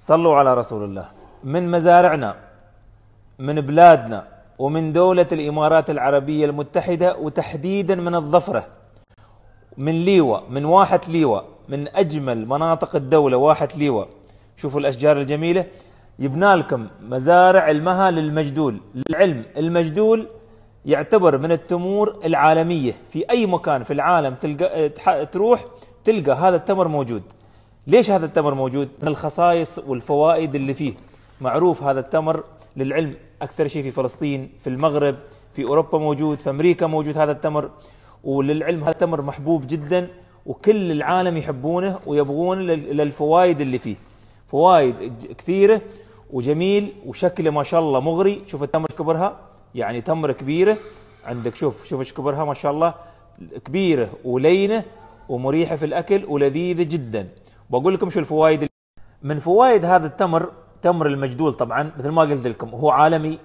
صلوا على رسول الله من مزارعنا من بلادنا ومن دولة الإمارات العربية المتحدة وتحديدا من الظفرة من ليوة من واحة ليوة من أجمل مناطق الدولة واحة ليوة شوفوا الأشجار الجميلة يبنى لكم مزارع المها للمجدول للعلم المجدول يعتبر من التمور العالمية في أي مكان في العالم تلقى تروح تلقى هذا التمر موجود ليش هذا التمر موجود؟ من الخصائص والفوائد اللي فيه معروف هذا التمر للعلم أكثر شيء في فلسطين في المغرب في أوروبا موجود في أمريكا موجود هذا التمر وللعلم هذا التمر محبوب جدا وكل العالم يحبونه ويبغون للفوائد اللي فيه فوائد كثيرة وجميل وشكله ما شاء الله مغري شوف التمر كبرها يعني تمر كبيرة عندك شوف شوف ايش كبرها ما شاء الله كبيرة ولينة ومريحة في الأكل ولذيذة جدا بقول لكم شو الفوائد من فوائد هذا التمر تمر المجدول طبعا مثل ما قلت لكم هو عالمي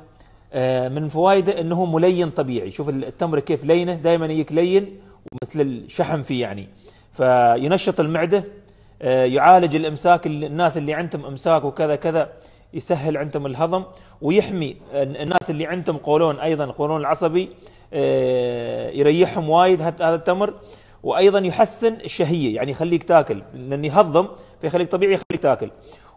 آه، من فوائده انه ملين طبيعي شوف التمر كيف لينه دائما يجيك لين ومثل الشحم فيه يعني فينشط المعده آه، يعالج الامساك الناس اللي عندهم امساك وكذا كذا يسهل عندهم الهضم ويحمي الناس اللي عندهم قولون ايضا القولون العصبي آه، يريحهم وايد هذا التمر وايضا يحسن الشهيه يعني يخليك تاكل لان يهضم فيخليك طبيعي يخليك تاكل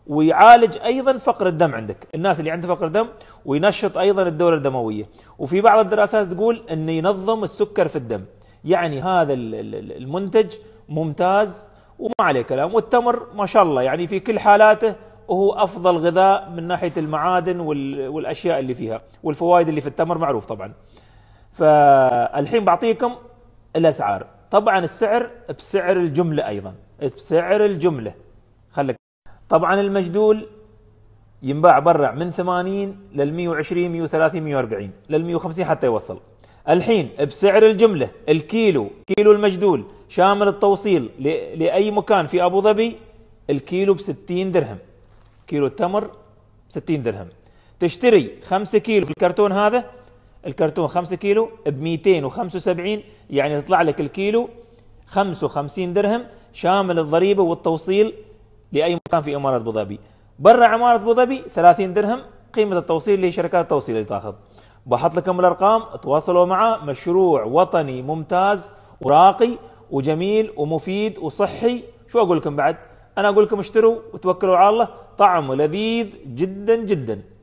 ويعالج ايضا فقر الدم عندك الناس اللي عندها فقر دم وينشط ايضا الدوره الدمويه وفي بعض الدراسات تقول انه ينظم السكر في الدم يعني هذا المنتج ممتاز وما عليه كلام والتمر ما شاء الله يعني في كل حالاته وهو افضل غذاء من ناحيه المعادن والاشياء اللي فيها والفوائد اللي في التمر معروف طبعا فالحين بعطيكم الاسعار طبعا السعر بسعر الجملة أيضا بسعر الجملة خلك طبعا المجدول ينباع برا من 80 لل 120 130 140 لل 150 حتى يوصل الحين بسعر الجملة الكيلو كيلو المجدول شامل التوصيل لأي مكان في أبو ظبي الكيلو ب 60 درهم كيلو التمر ب 60 درهم تشتري 5 كيلو في الكرتون هذا الكرتون 5 كيلو ب 275 يعني تطلع لك الكيلو 55 درهم شامل الضريبه والتوصيل لاي مكان في اماره ابو ظبي برا عماره ابو ظبي 30 درهم قيمه التوصيل لشركات التوصيل اللي تاخذ بحط لكم الارقام تواصلوا معه مشروع وطني ممتاز وراقي وجميل ومفيد وصحي شو اقول لكم بعد انا اقول لكم اشتروا وتوكلوا على الله طعمه لذيذ جدا جدا